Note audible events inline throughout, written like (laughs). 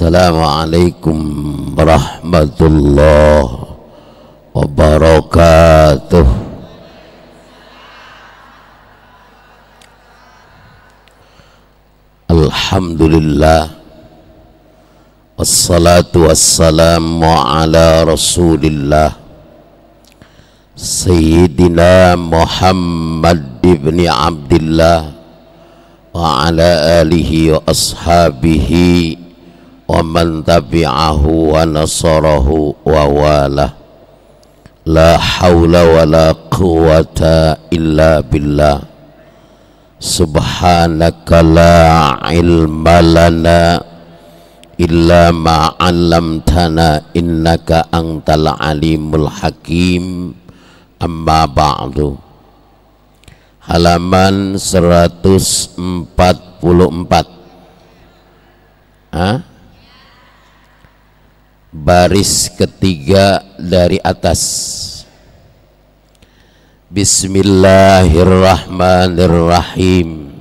Assalamualaikum warahmatullahi wabarakatuh Alhamdulillah Wassalatu wassalamu ala rasulillah Sayyidina Muhammad ibn Abdullah Wa ala alihi wa ashabihi ومن تبعه ونصره وواله لا حول ولا قوة إلا بالله سبحانك لا علم لنا إلا ما علمتنا إنك أنت العليم الحكيم أما بعد halaman 144 Hah? baris ketiga dari atas Bismillahirrahmanirrahim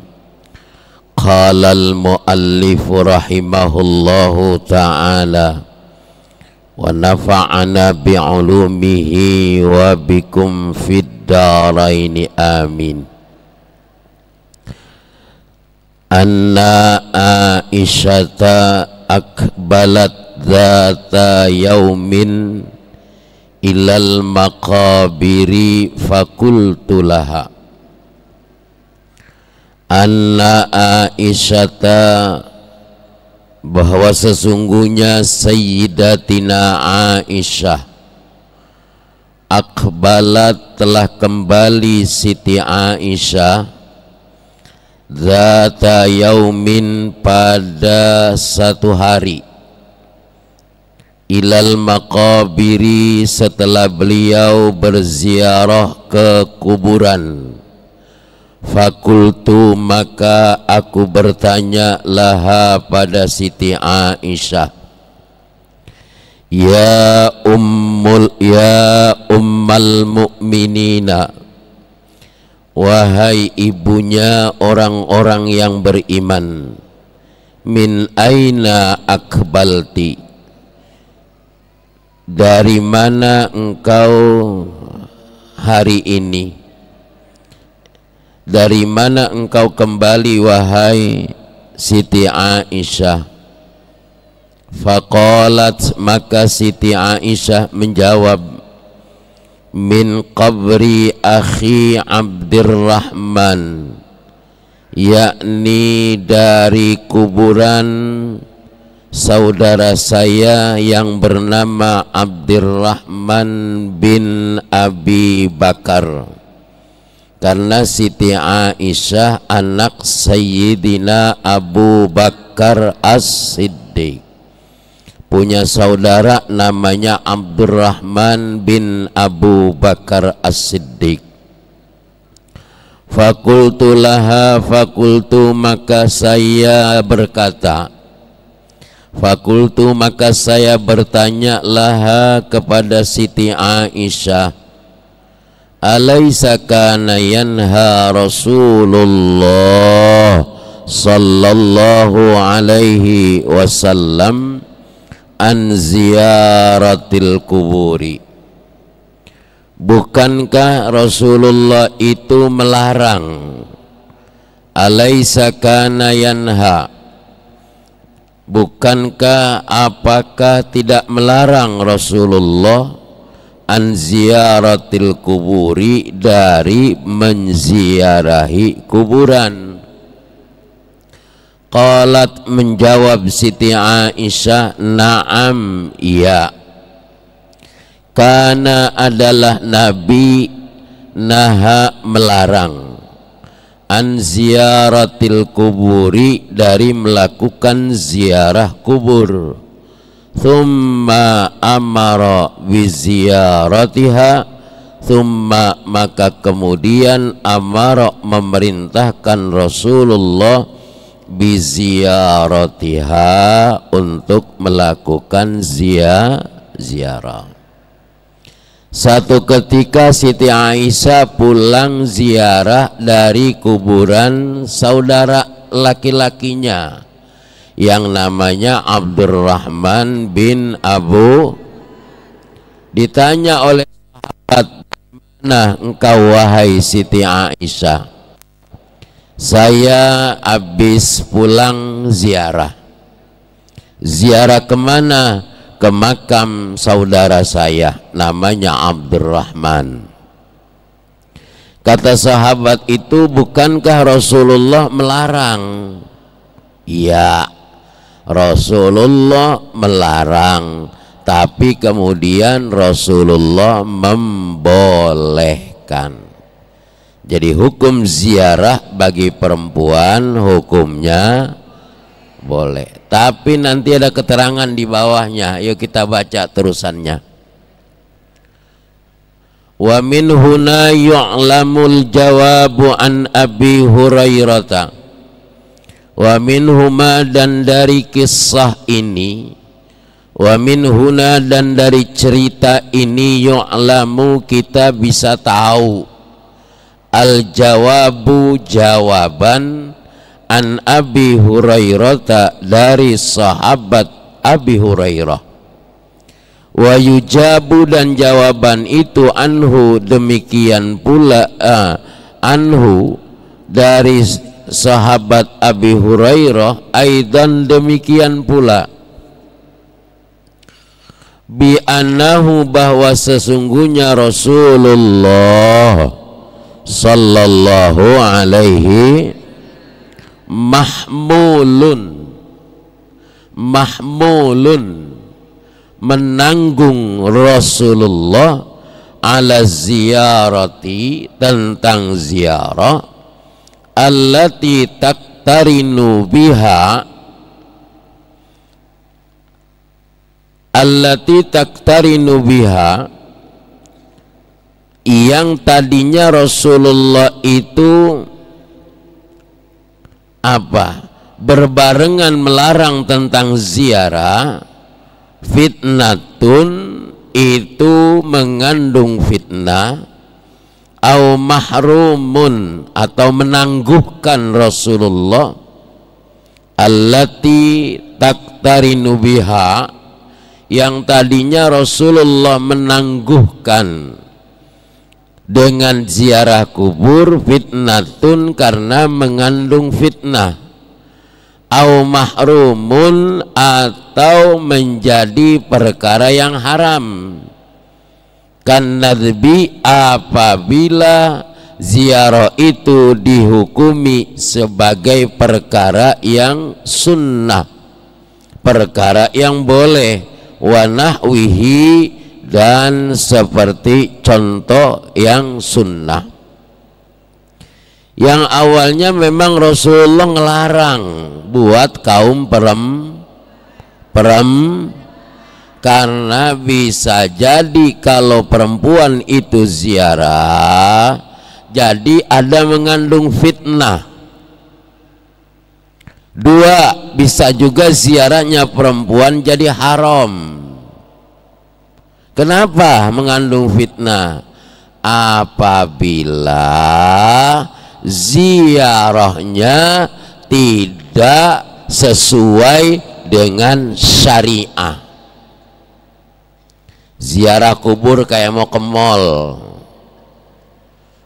Qalal al-muallif rahimahullahu ta'ala wa nafa'ana bi'ulumihi wa bikum fid daraini amin Anna Aisyata akbalat dhata yaumin ilal maqabiri fakultu laha anna aisyata bahwa sesungguhnya sayyidatina Aisyah akbalat telah kembali Siti Aisyah zata yaumin pada satu hari ilal makabiri setelah beliau berziarah ke kuburan fakultu maka aku bertanya laha pada Siti Aisyah ya ummul ya ummal mu'minina wahai ibunya orang-orang yang beriman min aina akbalti dari mana engkau hari ini dari mana engkau kembali wahai Siti Aisyah faqalat maka Siti Aisyah menjawab min qabri akhi Abdurrahman yakni dari kuburan saudara saya yang bernama Abdurrahman bin Abi Bakar karena Siti Aisyah anak Sayyidina Abu Bakar As-Siddiq punya saudara namanya Abdurrahman bin Abu Bakar As-Siddiq Fakultulaha fakultu maka saya berkata Fakultu maka saya bertanya laha kepada Siti Aisyah Alaysa kana yanha Rasulullah sallallahu alaihi wasallam an ziyaratil kuburi Bukankah Rasulullah itu melarang Alaysa kana yanha Bukankah apakah tidak melarang Rasulullah anziaratil kuburi dari menziarahi kuburan Qalat menjawab Siti Aisyah Naam iya Karena adalah Nabi Naha melarang an ziyaratil kuburi dari melakukan ziarah kubur thumma amara bi ziyaratiha thumma maka kemudian amara memerintahkan Rasulullah bi ziyaratiha untuk melakukan zia ziarah satu ketika Siti Aisyah pulang ziarah dari kuburan saudara laki-lakinya yang namanya Abdurrahman bin Abu ditanya oleh sahabat nah engkau wahai Siti Aisyah saya habis pulang ziarah ziarah kemana ke makam saudara saya namanya Abdurrahman kata sahabat itu bukankah Rasulullah melarang ya Rasulullah melarang tapi kemudian Rasulullah membolehkan jadi hukum ziarah bagi perempuan hukumnya boleh tapi nanti ada keterangan di bawahnya yuk kita baca terusannya wa min huna yu'lamul jawabu an abi hurairah wa min huma dan dari kisah ini wa min huna dan dari cerita ini yu'lamu kita bisa tahu al jawabu jawaban an Abi Hurairah dari sahabat Abi Hurairah wa yujabu dan jawaban itu anhu demikian pula uh, anhu dari sahabat Abi Hurairah aidan demikian pula bi annahu bahwa sesungguhnya Rasulullah sallallahu alaihi mahmulun mahmulun menanggung Rasulullah ala ziyarati tentang ziarah allati taktarinu biha allati taktarinu biha yang tadinya Rasulullah itu apa? Berbarengan melarang tentang ziarah fitnatun itu mengandung fitnah au mahrumun atau menangguhkan Rasulullah allati taktarinu biha yang tadinya Rasulullah menangguhkan dengan ziarah kubur fitnatun karena mengandung fitnah au mahrumun atau menjadi perkara yang haram kan nadbi apabila ziarah itu dihukumi sebagai perkara yang sunnah perkara yang boleh wanahwihi dan seperti contoh yang sunnah yang awalnya memang Rasulullah ngelarang buat kaum perem perem karena bisa jadi kalau perempuan itu ziarah jadi ada mengandung fitnah dua bisa juga ziarahnya perempuan jadi haram Kenapa mengandung fitnah? Apabila ziarahnya tidak sesuai dengan syariah. Ziarah kubur kayak mau ke mall.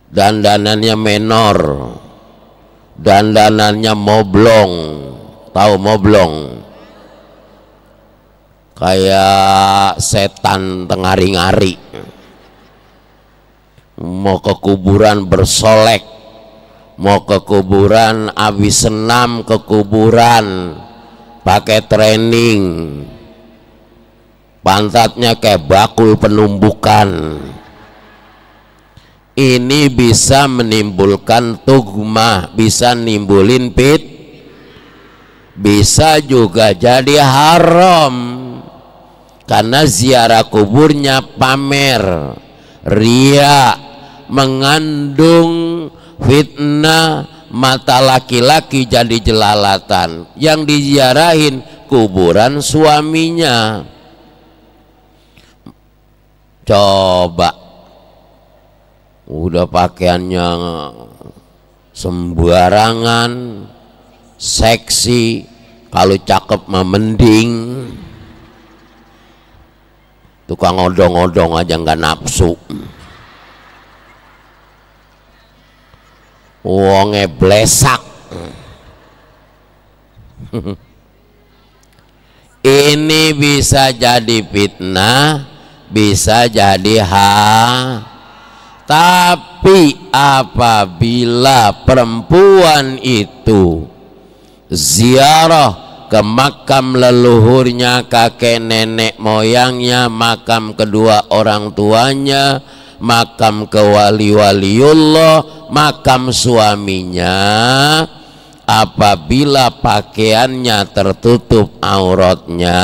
Dandanannya menor. Dandanannya moblong. Tahu moblong? kayak setan tengari-ngari mau ke kuburan bersolek mau ke kuburan habis senam ke kuburan pakai training pantatnya kayak bakul penumbukan ini bisa menimbulkan tugma bisa nimbulin pit bisa juga jadi haram karena ziarah kuburnya pamer ria mengandung fitnah mata laki-laki jadi jelalatan yang diziarahin kuburan suaminya coba udah pakaiannya sembarangan seksi kalau cakep mah mending tukang odong-odong aja nggak nafsu wonge blesak (laughs) ini bisa jadi fitnah bisa jadi ha tapi apabila perempuan itu ziarah ke makam leluhurnya kakek nenek moyangnya makam kedua orang tuanya makam ke wali-waliullah makam suaminya apabila pakaiannya tertutup auratnya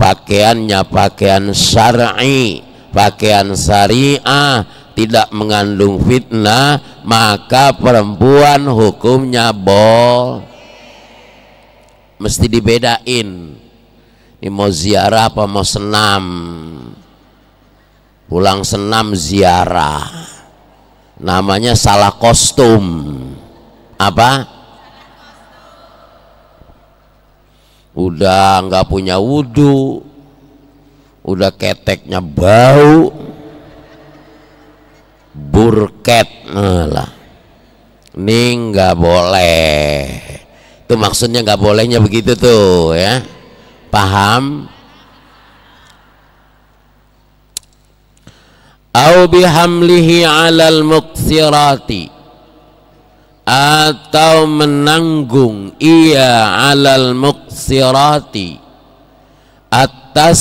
pakaiannya pakaian syar'i pakaian syariah tidak mengandung fitnah maka perempuan hukumnya boleh mesti dibedain ini mau ziarah apa mau senam pulang senam ziarah namanya salah kostum apa udah nggak punya wudhu udah keteknya bau burket nah lah ini nggak boleh itu maksudnya nggak bolehnya begitu tuh ya paham au bihamlihi alal muqsirati atau menanggung ia alal muqsirati atas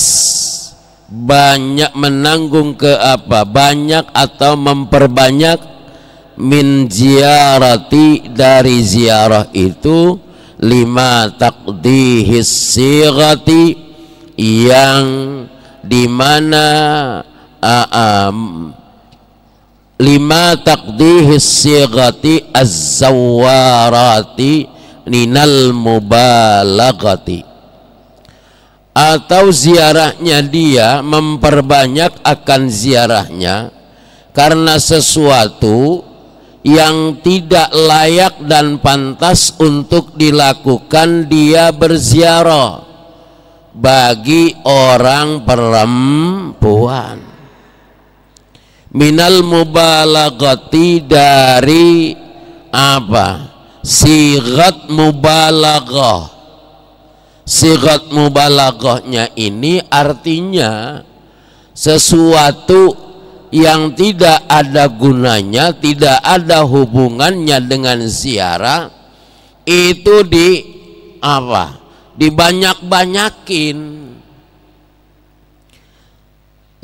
banyak menanggung ke apa banyak atau memperbanyak min ziarati dari ziarah itu lima takdihis sirati yang dimana uh, um, lima takdihis sirati azawarati ninal mubalagati atau ziarahnya dia memperbanyak akan ziarahnya karena sesuatu yang tidak layak dan pantas untuk dilakukan dia berziarah bagi orang perempuan minal mubalagati dari apa sigat mubalagah sigat mubalagahnya ini artinya sesuatu yang tidak ada gunanya, tidak ada hubungannya dengan ziarah itu di apa? Dibanyak-banyakin.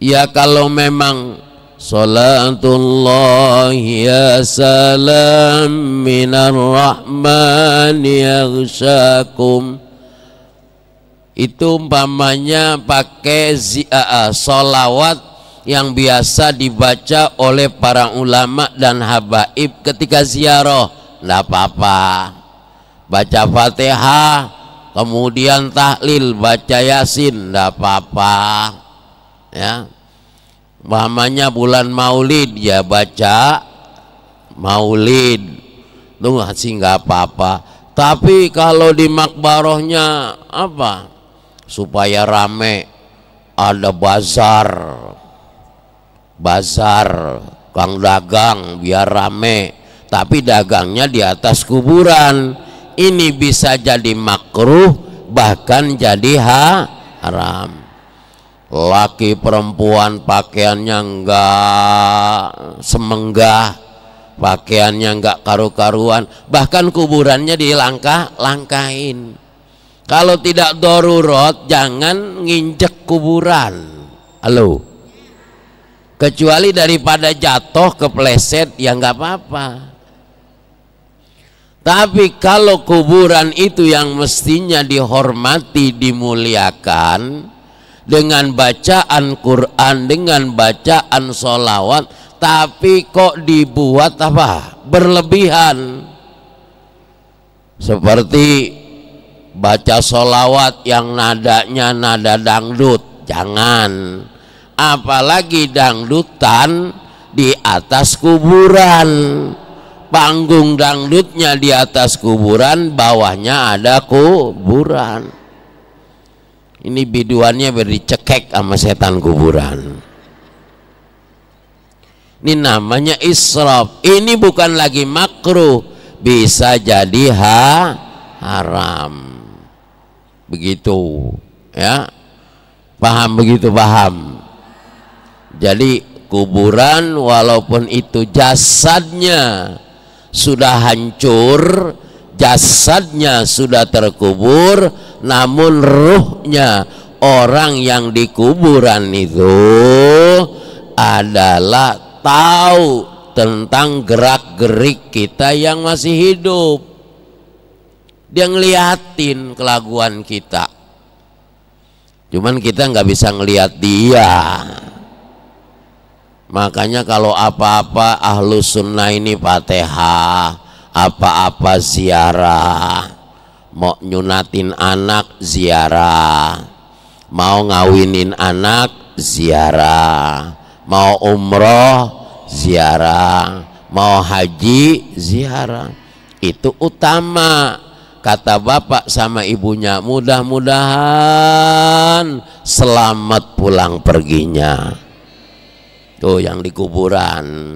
Ya kalau memang Salatullah ya salam minar rahman yaghsyakum itu umpamanya pakai ziaa eh, eh, solawat yang biasa dibaca oleh para ulama dan habaib ketika ziarah tidak apa-apa baca fatihah kemudian tahlil baca yasin tidak apa-apa ya mamanya bulan maulid ya baca maulid itu masih nggak apa-apa tapi kalau di makbarohnya apa supaya rame ada bazar bazar kang dagang biar rame tapi dagangnya di atas kuburan ini bisa jadi makruh bahkan jadi haram laki perempuan pakaiannya enggak semenggah pakaiannya enggak karu-karuan bahkan kuburannya dilangkah langkahin kalau tidak dorurot jangan nginjek kuburan halo kecuali daripada jatuh kepleset ya nggak apa-apa tapi kalau kuburan itu yang mestinya dihormati dimuliakan dengan bacaan Quran dengan bacaan sholawat tapi kok dibuat apa berlebihan seperti baca sholawat yang nadanya nada dangdut jangan apalagi dangdutan di atas kuburan panggung dangdutnya di atas kuburan bawahnya ada kuburan ini biduannya beri cekek sama setan kuburan ini namanya israf ini bukan lagi makruh bisa jadi ha haram begitu ya paham begitu paham jadi kuburan walaupun itu jasadnya sudah hancur, jasadnya sudah terkubur, namun ruhnya orang yang dikuburan itu adalah tahu tentang gerak-gerik kita yang masih hidup. Dia ngeliatin kelaguan kita. Cuman kita nggak bisa ngeliat dia. Makanya kalau apa-apa ahlu sunnah ini fatihah, apa-apa ziarah, mau nyunatin anak ziarah, mau ngawinin anak ziarah, mau umroh ziarah, mau haji ziarah. Itu utama kata bapak sama ibunya mudah-mudahan selamat pulang perginya tuh yang di kuburan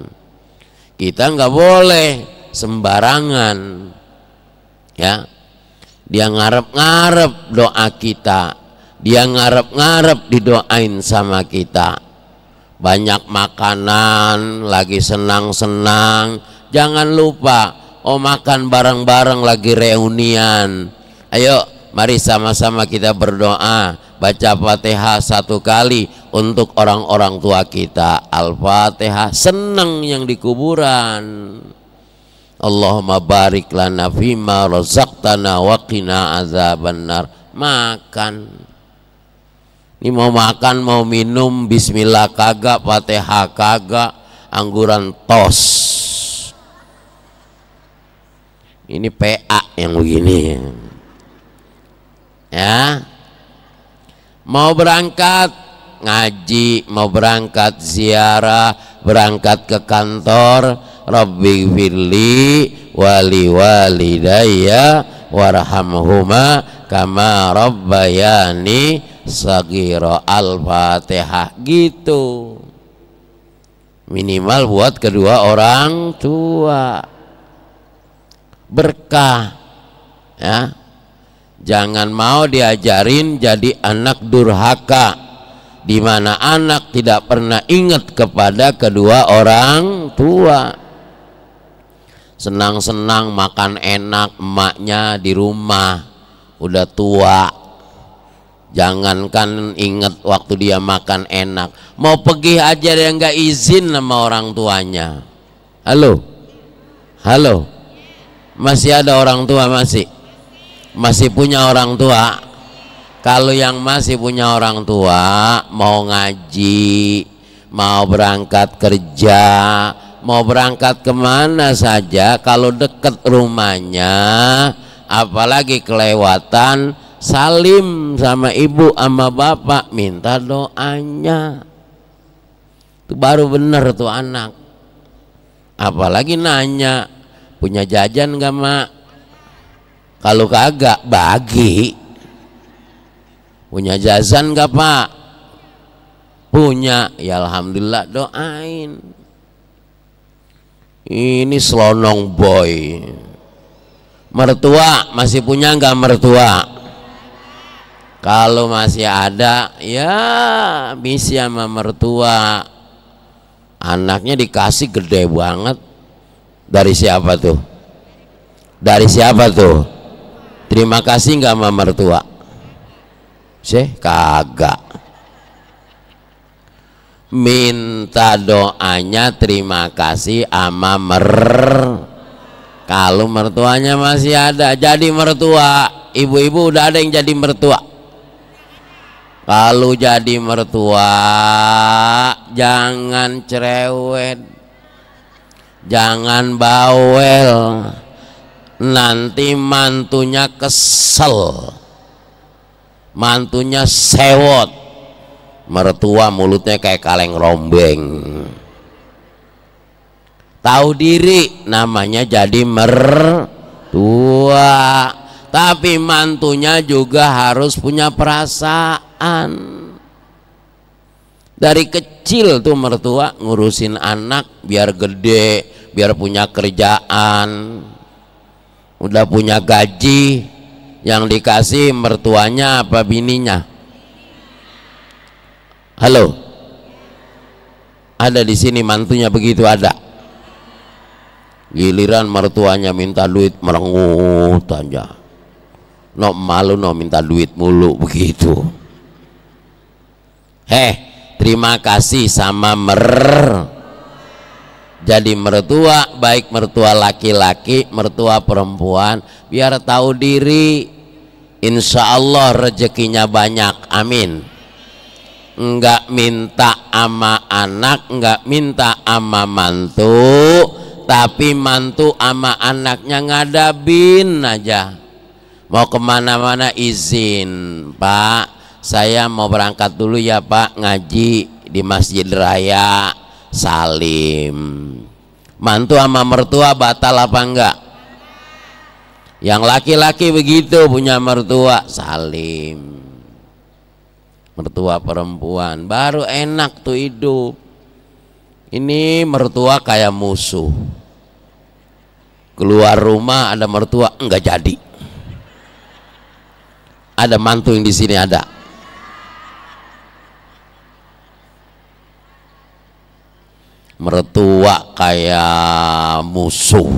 kita nggak boleh sembarangan ya dia ngarep-ngarep doa kita dia ngarep-ngarep didoain sama kita banyak makanan lagi senang-senang jangan lupa oh makan bareng-bareng lagi reunian ayo mari sama-sama kita berdoa baca fatihah satu kali untuk orang-orang tua kita Al-Fatihah senang yang di kuburan Allahumma barik lana fima razaqtana wa qina azabannar makan ini mau makan mau minum bismillah kagak Fatihah kagak angguran tos ini PA yang begini ya mau berangkat ngaji mau berangkat ziarah berangkat ke kantor Rabbi firli wali wali walidayya warhamhuma kama rabbayani Sagiro al-fatihah gitu minimal buat kedua orang tua berkah ya jangan mau diajarin jadi anak durhaka di mana anak tidak pernah ingat kepada kedua orang tua. Senang-senang makan enak emaknya di rumah, udah tua. Jangankan ingat waktu dia makan enak, mau pergi aja dia nggak izin sama orang tuanya. Halo, halo, masih ada orang tua masih, masih punya orang tua kalau yang masih punya orang tua mau ngaji mau berangkat kerja mau berangkat kemana saja kalau deket rumahnya apalagi kelewatan salim sama ibu sama bapak minta doanya itu baru bener tuh anak apalagi nanya punya jajan gak mak kalau kagak bagi punya jazan gak pak punya ya alhamdulillah doain ini selonong boy mertua masih punya nggak mertua kalau masih ada ya bisa sama mertua anaknya dikasih gede banget dari siapa tuh dari siapa tuh terima kasih gak sama mertua sih kagak minta doanya terima kasih ama mer kalau mertuanya masih ada jadi mertua ibu-ibu udah ada yang jadi mertua kalau jadi mertua jangan cerewet jangan bawel nanti mantunya kesel mantunya sewot mertua mulutnya kayak kaleng rombeng tahu diri namanya jadi mertua tapi mantunya juga harus punya perasaan dari kecil tuh mertua ngurusin anak biar gede biar punya kerjaan udah punya gaji yang dikasih mertuanya apa bininya halo ada di sini mantunya begitu ada giliran mertuanya minta duit merengut aja no malu no minta duit mulu begitu heh terima kasih sama mer jadi mertua baik mertua laki-laki mertua perempuan biar tahu diri insya Allah rezekinya banyak amin enggak minta ama anak enggak minta ama mantu tapi mantu ama anaknya ngadabin aja mau kemana-mana izin pak saya mau berangkat dulu ya pak ngaji di masjid raya salim mantu sama mertua batal apa enggak yang laki-laki begitu punya mertua salim mertua perempuan baru enak tuh hidup ini mertua kayak musuh keluar rumah ada mertua enggak jadi ada mantu yang di sini ada mertua kayak musuh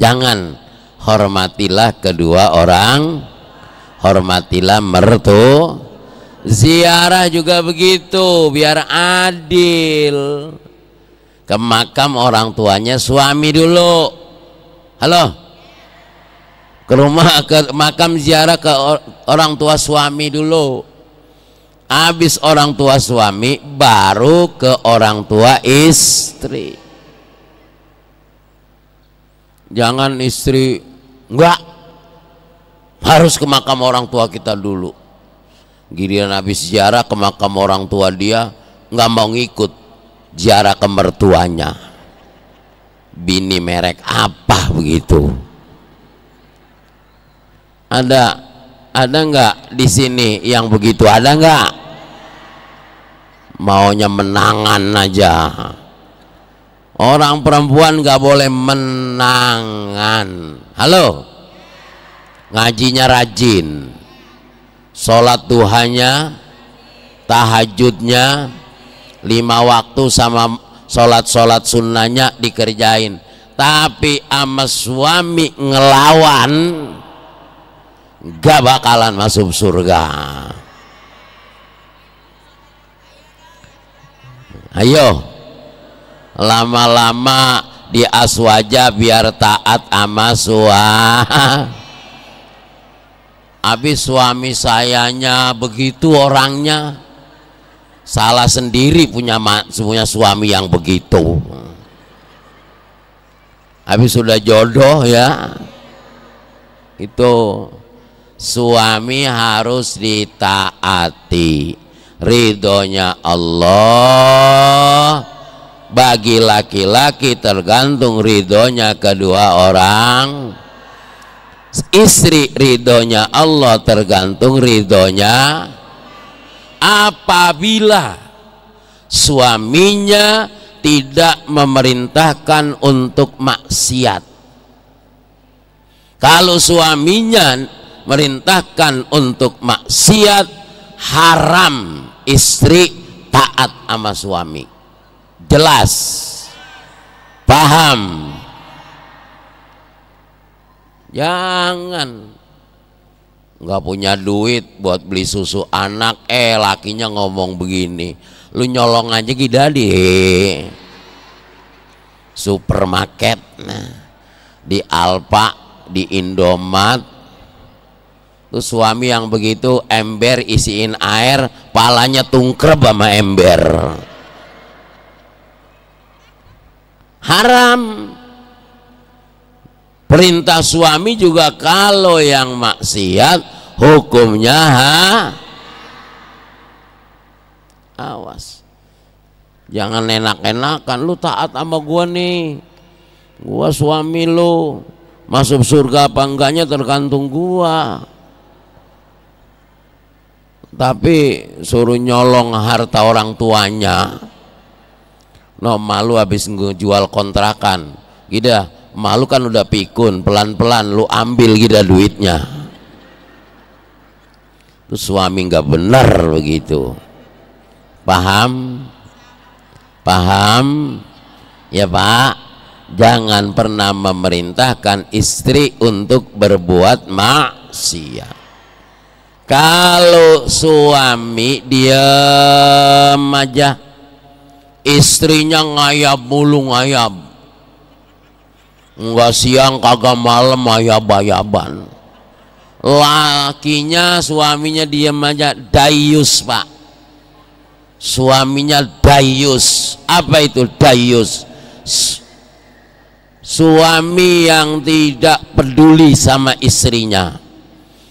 jangan hormatilah kedua orang hormatilah mertu ziarah juga begitu biar adil ke makam orang tuanya suami dulu halo ke rumah ke makam ziarah ke orang tua suami dulu habis orang tua suami baru ke orang tua istri jangan istri enggak harus ke makam orang tua kita dulu giliran habis ziarah ke makam orang tua dia nggak mau ngikut ziarah ke mertuanya bini merek apa begitu ada ada nggak di sini yang begitu ada nggak maunya menangan aja orang perempuan nggak boleh menangan halo ngajinya rajin sholat tuhannya tahajudnya lima waktu sama sholat-sholat sunnahnya dikerjain tapi ama suami ngelawan gak bakalan masuk surga ayo lama-lama di aswaja biar taat sama suami habis suami sayanya begitu orangnya salah sendiri punya semuanya suami yang begitu habis sudah jodoh ya itu suami harus ditaati ridhonya Allah bagi laki-laki tergantung ridhonya kedua orang istri ridhonya Allah tergantung ridhonya apabila suaminya tidak memerintahkan untuk maksiat kalau suaminya merintahkan untuk maksiat haram istri taat sama suami jelas paham jangan nggak punya duit buat beli susu anak eh lakinya ngomong begini lu nyolong aja gida di supermarket nah di Alfa di Indomaret tuh suami yang begitu ember isiin air, palanya tungkrep sama ember. Haram. Perintah suami juga kalau yang maksiat hukumnya ha? Awas. Jangan enak-enakan lu taat sama gua nih. Gua suami lu. Masuk surga apa enggaknya tergantung gua tapi suruh nyolong harta orang tuanya no malu habis jual kontrakan gitu malu kan udah pikun pelan-pelan lu ambil gitu duitnya tuh suami nggak benar begitu paham paham ya pak jangan pernah memerintahkan istri untuk berbuat maksiat kalau suami dia aja istrinya ngayab bulu ngayab Enggak siang kagak malam ayab-ayaban lakinya suaminya dia aja dayus pak suaminya dayus apa itu dayus suami yang tidak peduli sama istrinya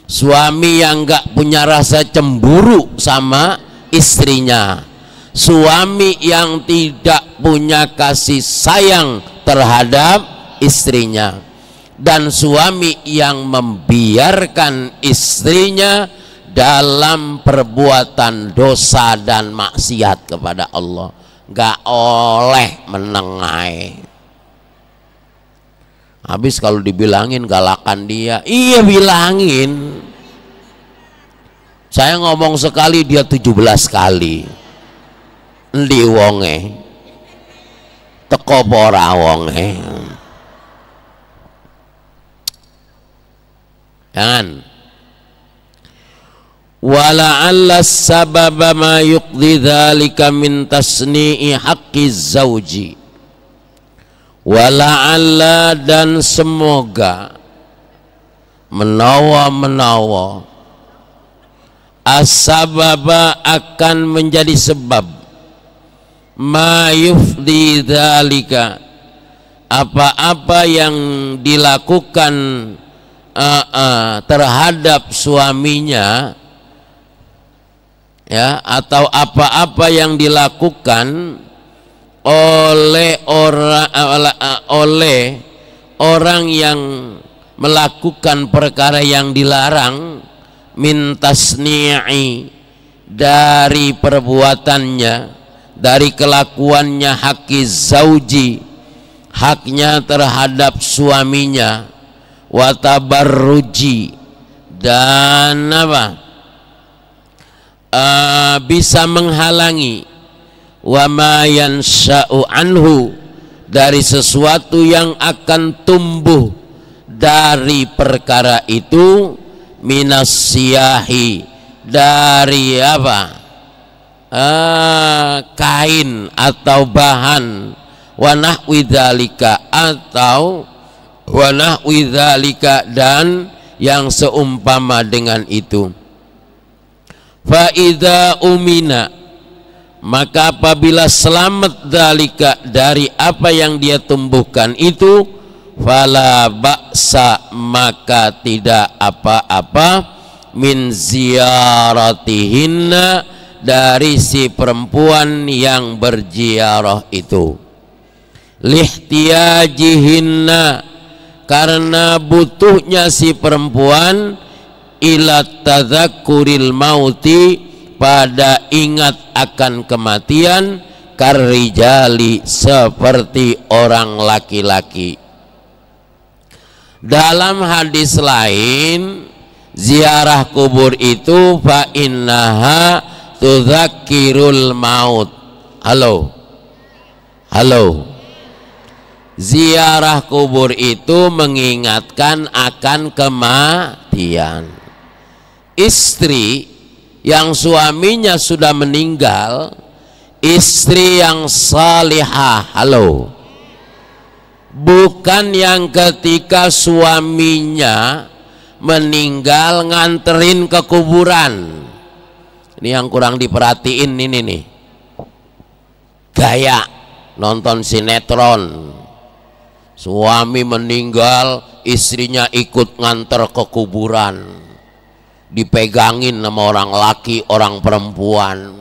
suami yang nggak punya rasa cemburu sama istrinya suami yang tidak punya kasih sayang terhadap istrinya dan suami yang membiarkan istrinya dalam perbuatan dosa dan maksiat kepada Allah gak oleh menengai habis kalau dibilangin galakan dia iya bilangin saya ngomong sekali dia 17 kali endi wonge teko ora wonge jangan wala alla sababa ma yuqdi dzalika min tasni'i haqqi zauji wala'alla dan semoga menawa-menawa asbaba akan menjadi sebab ma yufdi dhalika apa-apa yang dilakukan uh, uh, terhadap suaminya ya atau apa-apa yang dilakukan oleh orang oleh orang yang melakukan perkara yang dilarang min dari perbuatannya dari kelakuannya haki zauji haknya terhadap suaminya watabarruji dan apa uh, bisa menghalangi wa ma yansha'u anhu dari sesuatu yang akan tumbuh dari perkara itu minas siyahi dari apa eh, kain atau bahan wanah widalika atau wanah widalika dan yang seumpama dengan itu faida umina maka apabila selamat dalika dari apa yang dia tumbuhkan itu fala baksa maka tidak apa-apa min ziaratihinna dari si perempuan yang berziarah itu lihtiyajihinna karena butuhnya si perempuan ila tadzakuril mauti pada ingat akan kematian karijali seperti orang laki-laki dalam hadis lain ziarah kubur itu fa innaha tuzakirul maut halo halo ziarah kubur itu mengingatkan akan kematian istri yang suaminya sudah meninggal istri yang salihah halo bukan yang ketika suaminya meninggal nganterin ke kuburan ini yang kurang diperhatiin ini nih gaya nonton sinetron suami meninggal istrinya ikut nganter ke kuburan dipegangin sama orang laki orang perempuan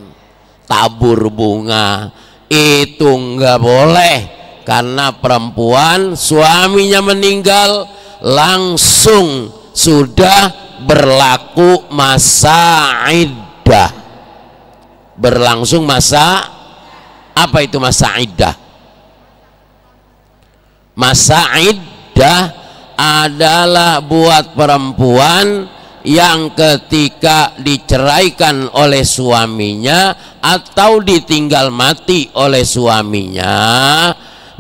tabur bunga itu nggak boleh karena perempuan suaminya meninggal langsung sudah berlaku masa iddah berlangsung masa apa itu masa iddah masa iddah adalah buat perempuan yang ketika diceraikan oleh suaminya atau ditinggal mati oleh suaminya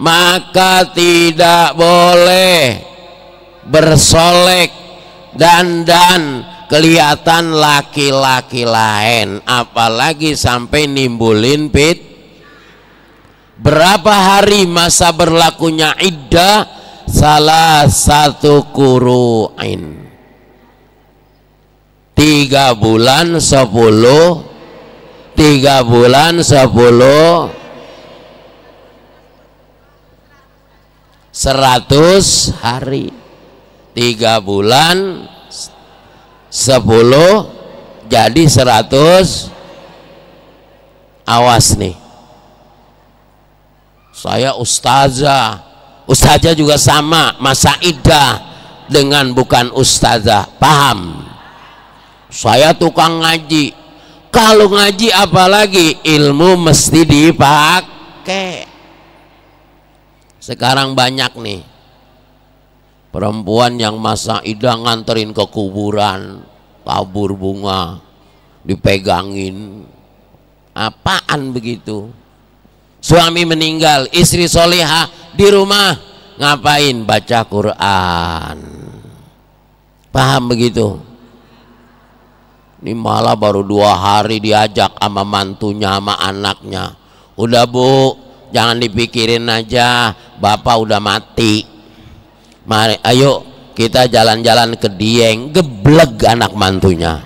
maka tidak boleh bersolek dan dan kelihatan laki-laki lain apalagi sampai nimbulin pit berapa hari masa berlakunya iddah salah satu kuru'in tiga bulan sepuluh tiga bulan sepuluh seratus hari tiga bulan sepuluh jadi seratus awas nih saya ustazah ustazah juga sama masa idah dengan bukan ustazah paham saya tukang ngaji kalau ngaji apalagi ilmu mesti dipakai sekarang banyak nih perempuan yang masa idang nganterin ke kuburan tabur bunga dipegangin apaan begitu suami meninggal istri soleha di rumah ngapain baca Quran paham begitu ini malah baru dua hari diajak sama mantunya sama anaknya. Udah bu, jangan dipikirin aja. Bapak udah mati. Mari, ayo kita jalan-jalan ke Dieng. Gebleg anak mantunya.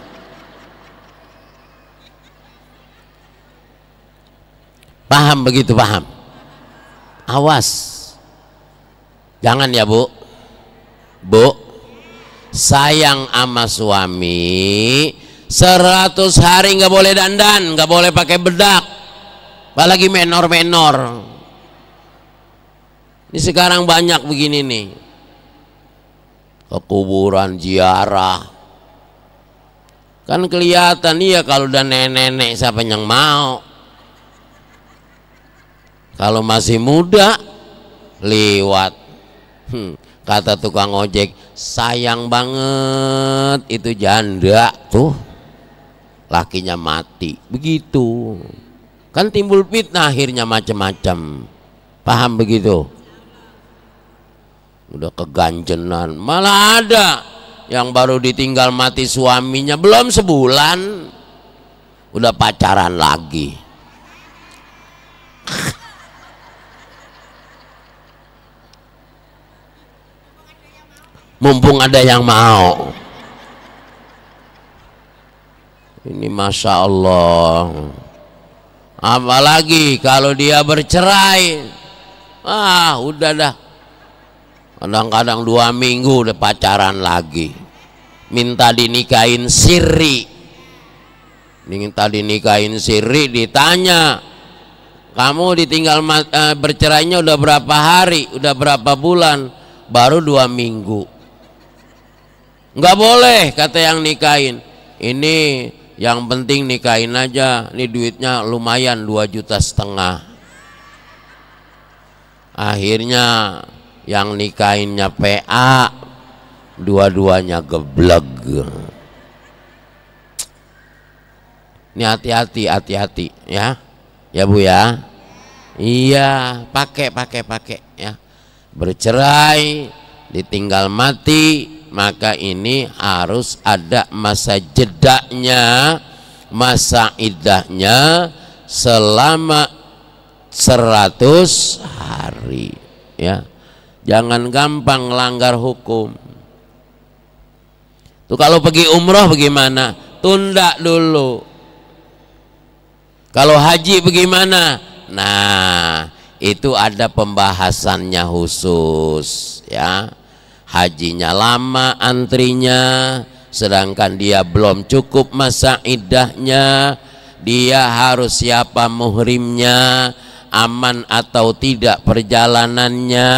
Paham begitu paham? Awas. Jangan ya bu. Bu, sayang sama suami Seratus hari nggak boleh dandan nggak boleh pakai bedak apalagi menor-menor ini sekarang banyak begini nih kekuburan, kuburan ziarah kan kelihatan iya kalau udah nenek-nenek siapa yang mau kalau masih muda lewat hmm kata tukang ojek sayang banget itu janda tuh lakinya mati begitu kan timbul fitnah akhirnya macam-macam paham begitu udah keganjenan malah ada yang baru ditinggal mati suaminya belum sebulan udah pacaran lagi mumpung ada yang mau ini masya Allah apalagi kalau dia bercerai ah udah dah kadang-kadang dua minggu udah pacaran lagi minta dinikahin siri minta dinikahin siri ditanya kamu ditinggal eh, bercerainya udah berapa hari udah berapa bulan baru dua minggu Enggak boleh kata yang nikahin ini yang penting nikahin aja ini duitnya lumayan dua juta setengah akhirnya yang nikahinnya PA dua-duanya geblek ini hati-hati hati-hati ya ya Bu ya iya pakai pakai pakai ya bercerai ditinggal mati maka ini harus ada masa jedanya masa idahnya selama seratus hari ya jangan gampang langgar hukum itu kalau pergi umroh bagaimana tunda dulu kalau haji bagaimana nah itu ada pembahasannya khusus ya hajinya lama antrinya sedangkan dia belum cukup masa idahnya dia harus siapa muhrimnya aman atau tidak perjalanannya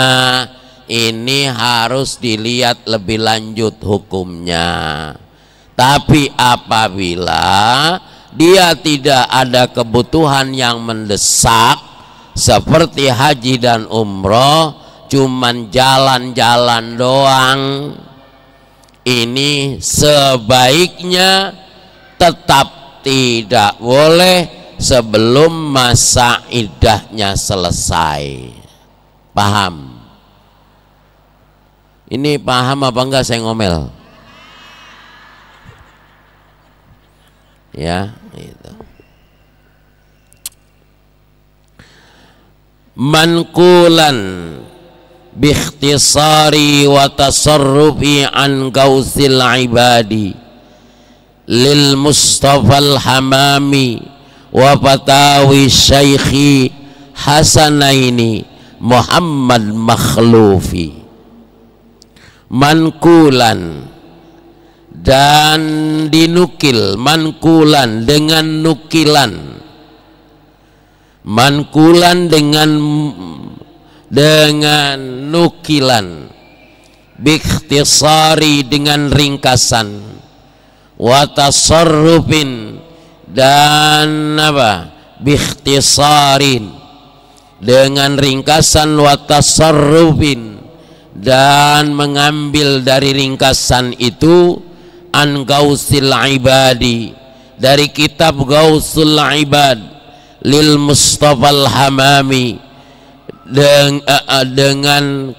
ini harus dilihat lebih lanjut hukumnya tapi apabila dia tidak ada kebutuhan yang mendesak seperti haji dan umroh cuman jalan-jalan doang ini sebaiknya tetap tidak boleh sebelum masa idahnya selesai paham ini paham apa enggak saya ngomel ya itu mankulan bikhtisari wa tasarrufi an gausil ibadi lil mustafal hamami wa fatawi syaikhi hasanaini Muhammad makhlufi mankulan dan dinukil mankulan dengan nukilan mankulan dengan dengan nukilan bikhtisari dengan ringkasan watasarrufin dan apa bikhtisarin dengan ringkasan watasarrufin dan mengambil dari ringkasan itu an gausil ibadi dari kitab gausul ibad lil mustafal hamami Eh, eh, dengan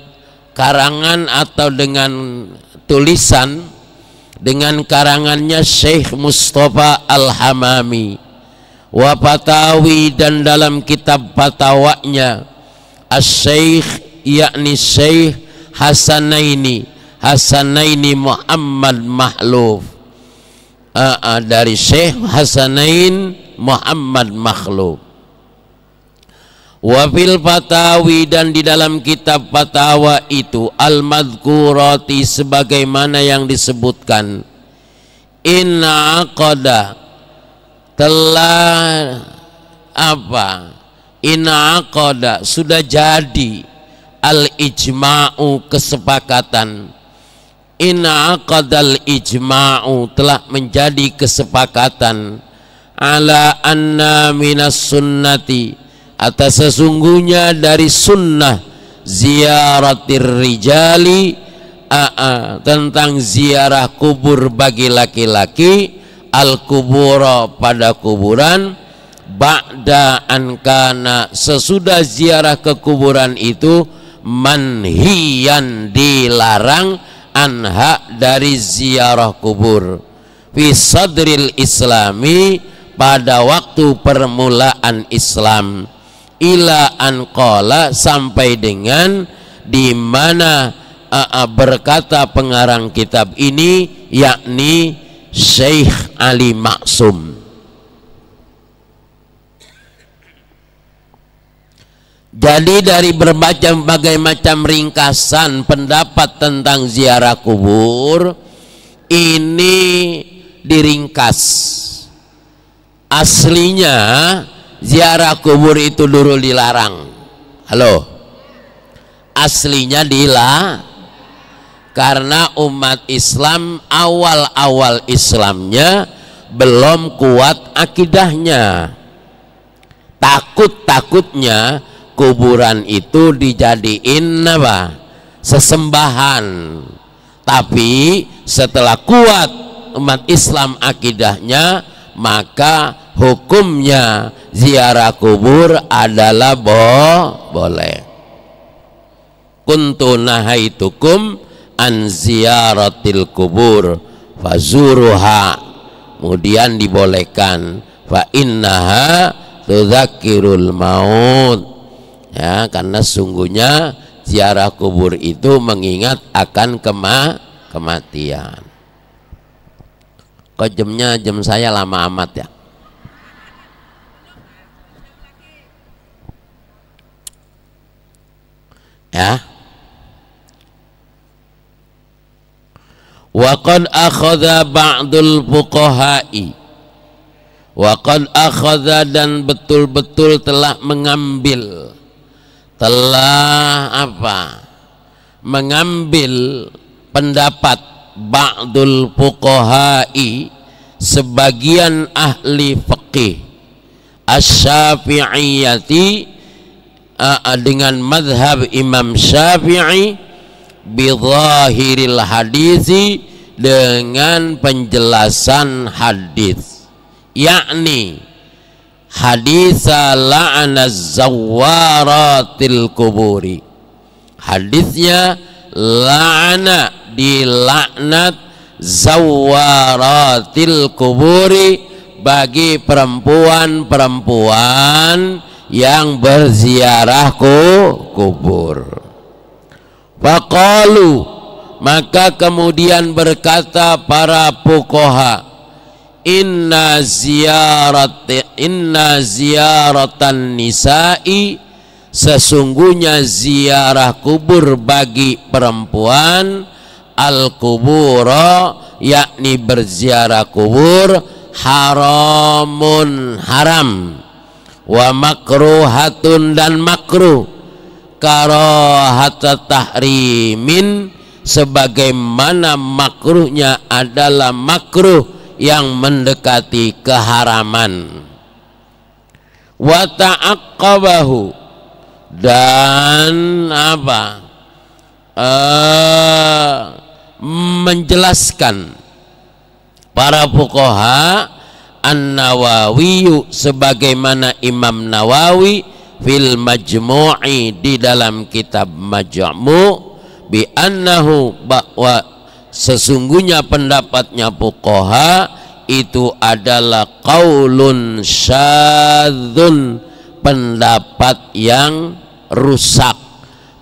karangan atau dengan tulisan dengan karangannya Syekh Mustafa Al-Hamami wa dan dalam kitab Patawaknya As-Syekh yakni Syekh Hasanaini Hasanaini Muhammad Mahluf uh, eh, dari Syekh Hasanain Muhammad Mahluf Wafil Fatawi dan di dalam kitab Fatawa itu al madkurati sebagaimana yang disebutkan Inna aqada telah apa Inna aqada sudah jadi Al-Ijma'u kesepakatan Inna al ijma'u telah menjadi kesepakatan ala anna minas sunnati atas sesungguhnya dari sunnah ziaratir rijali aa, tentang ziarah kubur bagi laki-laki al kuburo pada kuburan ba'da ankana sesudah ziarah ke kuburan itu manhian dilarang anha dari ziarah kubur fi sadril islami pada waktu permulaan Islam ila anqala sampai dengan di mana uh, uh, berkata pengarang kitab ini yakni Syekh Ali Maksum Jadi dari berbagai macam ringkasan pendapat tentang ziarah kubur ini diringkas. Aslinya ziarah kubur itu dulu dilarang halo aslinya dila karena umat Islam awal-awal Islamnya belum kuat akidahnya takut-takutnya kuburan itu dijadiin apa sesembahan tapi setelah kuat umat Islam akidahnya maka hukumnya ziarah kubur adalah bo boleh kuntu nahaitukum an ziaratil kubur fazuruha kemudian dibolehkan fa innaha tudzakirul maut ya karena sungguhnya ziarah kubur itu mengingat akan kema kematian kok jamnya jam saya lama amat ya ya wa qad akhadha ba'dul fuqaha'i wa akhadha dan betul-betul telah mengambil telah apa mengambil pendapat ba'dul fuqaha'i sebagian ahli fikih asy-syafi'iyyati uh, dengan madhab Imam Syafi'i bidhahiril hadisi dengan penjelasan hadis yakni hadis la'ana zawaratil kuburi hadisnya la'ana dilaknat zawaratil kuburi bagi perempuan-perempuan yang berziarah kubur Faqalu maka kemudian berkata para pukoha, inna ziarat inna ziaratan nisa'i sesungguhnya ziarah kubur bagi perempuan al kubura yakni berziarah kubur haramun haram wa makruhatun dan makruh karohata tahrimin sebagaimana makruhnya adalah makruh yang mendekati keharaman wa ta'aqqabahu dan apa uh, menjelaskan para fuqaha An-Nawawi sebagaimana Imam Nawawi fil Majmu'i di dalam kitab Majmu' bi annahu bahwa sesungguhnya pendapatnya fuqaha itu adalah qaulun syadzun pendapat yang rusak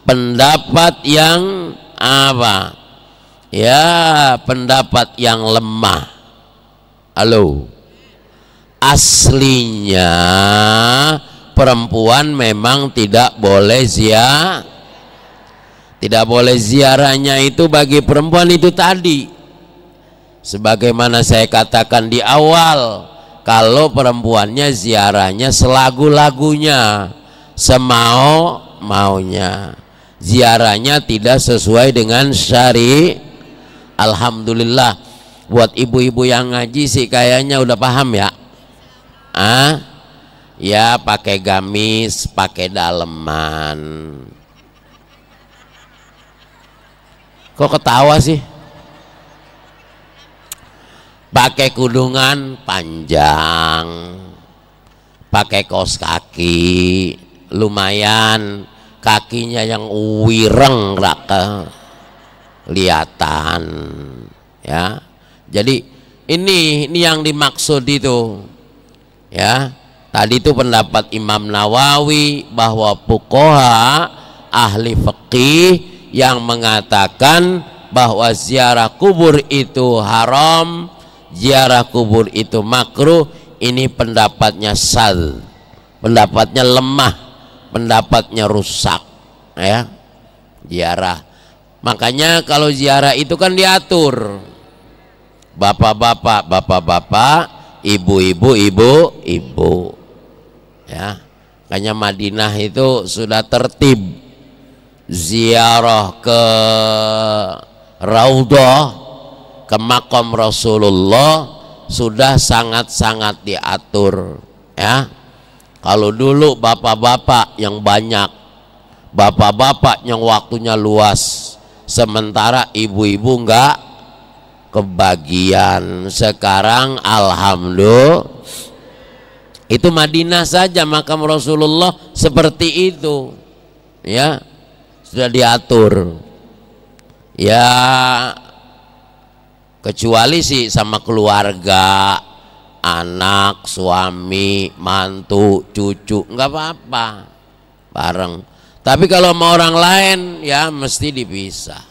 pendapat yang apa ya pendapat yang lemah halo aslinya perempuan memang tidak boleh zia, tidak boleh ziarahnya itu bagi perempuan itu tadi sebagaimana saya katakan di awal kalau perempuannya ziarahnya selagu-lagunya semau maunya ziarahnya tidak sesuai dengan syari Alhamdulillah buat ibu-ibu yang ngaji sih kayaknya udah paham ya ah ya pakai gamis pakai daleman kok ketawa sih pakai kudungan panjang pakai kaos kaki lumayan kakinya yang wireng raka eh, liatan ya jadi ini ini yang dimaksud itu ya tadi itu pendapat Imam Nawawi bahwa pukoha ahli fikih yang mengatakan bahwa ziarah kubur itu haram ziarah kubur itu makruh ini pendapatnya sal pendapatnya lemah pendapatnya rusak ya ziarah makanya kalau ziarah itu kan diatur bapak-bapak bapak-bapak ibu-ibu ibu-ibu ya Kayaknya Madinah itu sudah tertib ziarah ke Raudhah ke makam Rasulullah sudah sangat-sangat diatur ya kalau dulu bapak-bapak yang banyak bapak-bapak yang waktunya luas sementara ibu-ibu enggak kebagian sekarang alhamdulillah itu Madinah saja makam Rasulullah seperti itu ya sudah diatur ya kecuali sih sama keluarga anak suami mantu cucu nggak apa-apa bareng tapi kalau mau orang lain ya mesti dipisah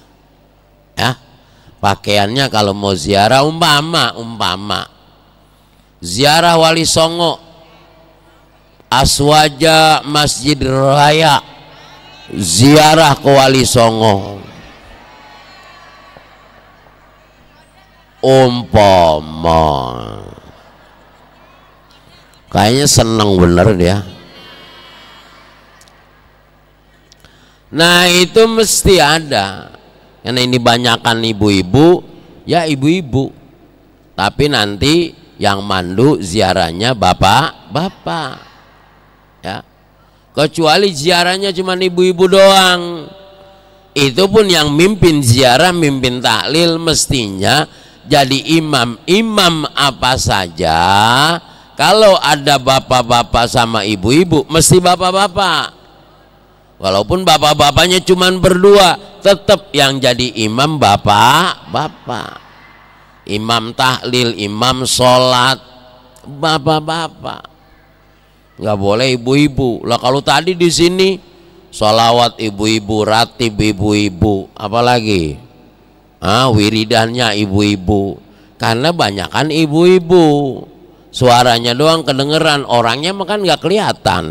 ya pakaiannya kalau mau ziarah umpama umpama ziarah wali songo aswaja masjid raya ziarah ke wali songo umpama kayaknya seneng bener dia nah itu mesti ada karena ini banyakkan ibu-ibu ya ibu-ibu tapi nanti yang mandu ziarahnya bapak-bapak ya kecuali ziarahnya cuma ibu-ibu doang itu pun yang mimpin ziarah mimpin taklil mestinya jadi imam imam apa saja kalau ada bapak-bapak sama ibu-ibu mesti bapak-bapak Walaupun bapak-bapaknya cuma berdua, tetap yang jadi imam bapak-bapak. Imam tahlil, imam sholat, bapak-bapak. Nggak boleh ibu-ibu. Lah kalau tadi di sini sholawat ibu-ibu, ratib ibu-ibu, apalagi ah, wiridannya ibu-ibu. Karena banyakan ibu-ibu. Suaranya doang kedengeran, orangnya makan nggak kelihatan.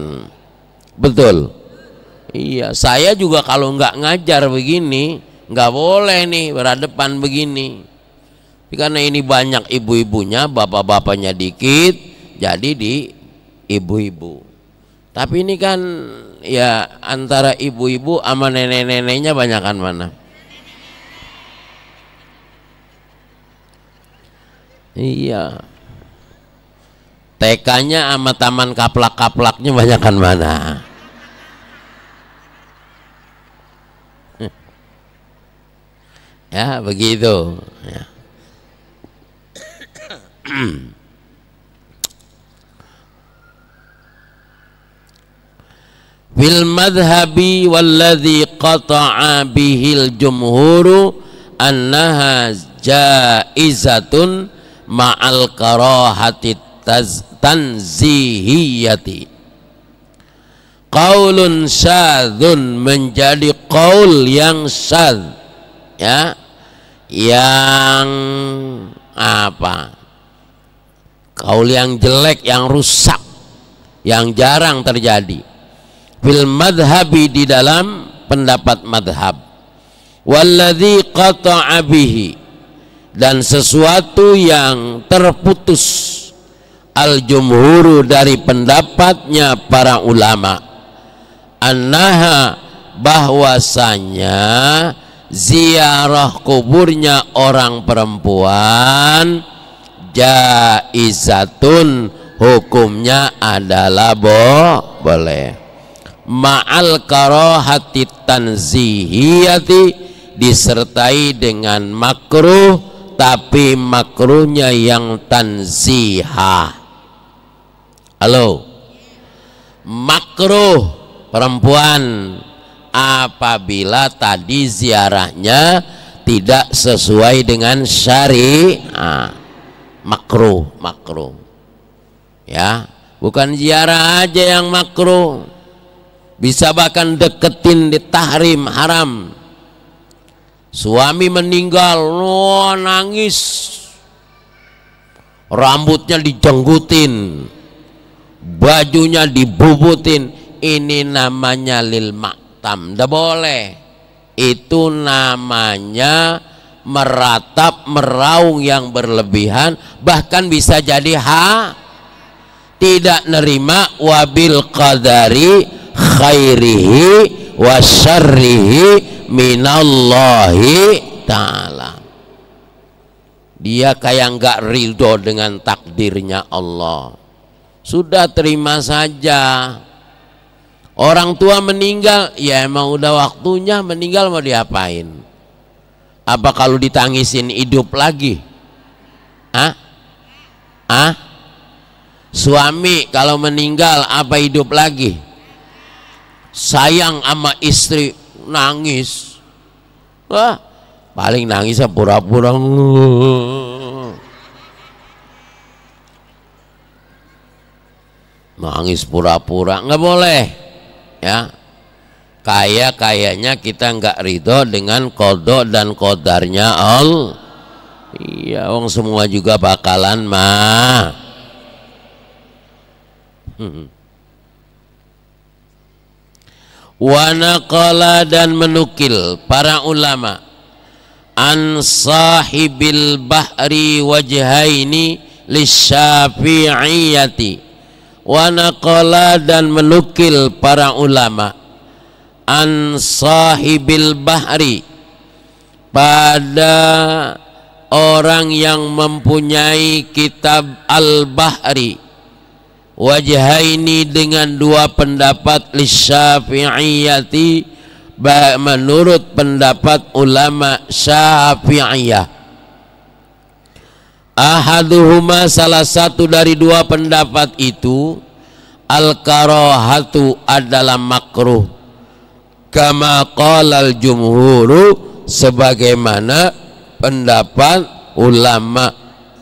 Betul. Iya, saya juga kalau nggak ngajar begini, nggak boleh nih berhadapan begini. Tapi karena ini banyak ibu-ibunya, bapak-bapaknya dikit, jadi di ibu-ibu. Tapi ini kan ya antara ibu-ibu sama nenek-neneknya banyakan mana? Iya. TK-nya sama taman kaplak-kaplaknya banyakan mana? ya begitu ya. fil madhhabi walladhi qata'a bihil jumhuru annaha jaizatun ma'al karahati tanzihiyati qaulun syadzun menjadi qaul yang syadz ya yang apa kaul yang jelek yang rusak yang jarang terjadi fil madhabi di dalam pendapat madhab walladhi qata'a bihi dan sesuatu yang terputus al jumhuru dari pendapatnya para ulama annaha bahwasanya ziarah kuburnya orang perempuan jaizatun hukumnya adalah bo boleh ma'al karohati tanzihiyati disertai dengan makruh tapi makruhnya yang tanziha halo makruh perempuan apabila tadi ziarahnya tidak sesuai dengan ah, makruh makruh ya bukan ziarah aja yang makruh bisa bahkan deketin di tahrim haram suami meninggal oh, nangis rambutnya dijenggutin bajunya dibubutin ini namanya lil mak hitam tidak boleh itu namanya meratap meraung yang berlebihan bahkan bisa jadi ha tidak nerima wabil qadari khairihi wa syarrihi minallahi ta'ala dia kayak nggak ridho dengan takdirnya Allah sudah terima saja Orang tua meninggal, ya emang udah waktunya meninggal mau diapain? Apa kalau ditangisin hidup lagi? Ah? Ah? Suami kalau meninggal apa hidup lagi? Sayang sama istri nangis. Wah, paling nangisnya pura-pura. Nangis pura-pura nggak boleh ya kaya kayaknya kita nggak ridho dengan kodok dan kodarnya all iya wong semua juga bakalan mah hmm. Wanakola dan menukil para ulama an sahibil bahri wajhaini lisyafi'iyati wanakola dan menukil para ulama an sahibil bahri pada orang yang mempunyai kitab al-bahri wajhaini dengan dua pendapat lisyafi'iyati menurut pendapat ulama syafi'iyah ahaduhuma salah satu dari dua pendapat itu al karohatu adalah makruh kama qalal jumhuru sebagaimana pendapat ulama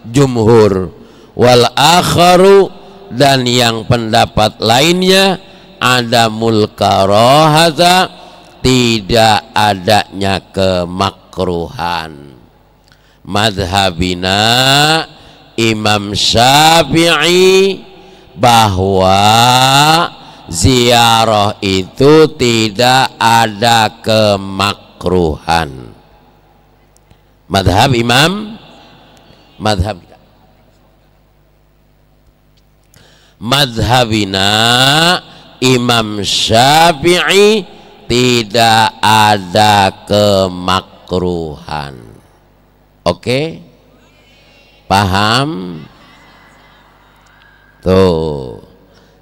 jumhur wal akharu dan yang pendapat lainnya ada mulkarohaza tidak adanya kemakruhan madhabina Imam Syafi'i bahwa ziarah itu tidak ada kemakruhan madhab imam madhab kita madhabina imam syafi'i tidak ada kemakruhan oke paham tuh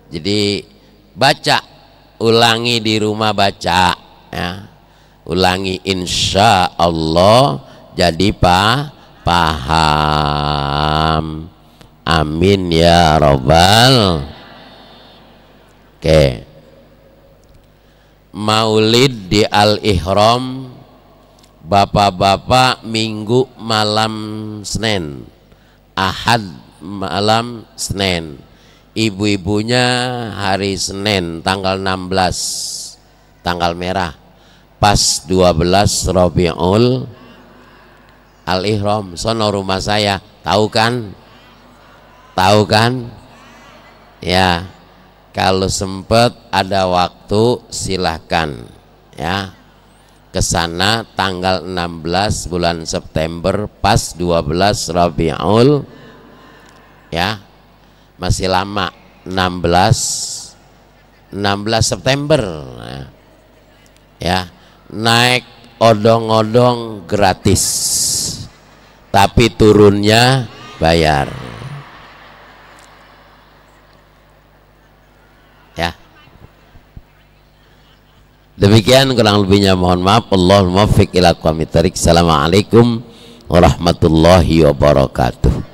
jadi baca ulangi di rumah baca ya. ulangi insya Allah jadi pa paham amin ya robbal oke maulid di al-ihram Bapak-bapak Minggu malam Senin Ahad malam Senin Ibu-ibunya hari Senin tanggal 16 Tanggal merah Pas 12 Rabiul Al-Ihram Sono rumah saya Tahu kan? Tahu kan? Ya Kalau sempat ada waktu silahkan Ya ke sana tanggal 16 bulan September pas 12 Rabiul ya masih lama 16 16 September ya naik odong-odong gratis tapi turunnya bayar Demikian kurang lebihnya mohon maaf. Allahumma fiq ila Assalamualaikum warahmatullahi wabarakatuh.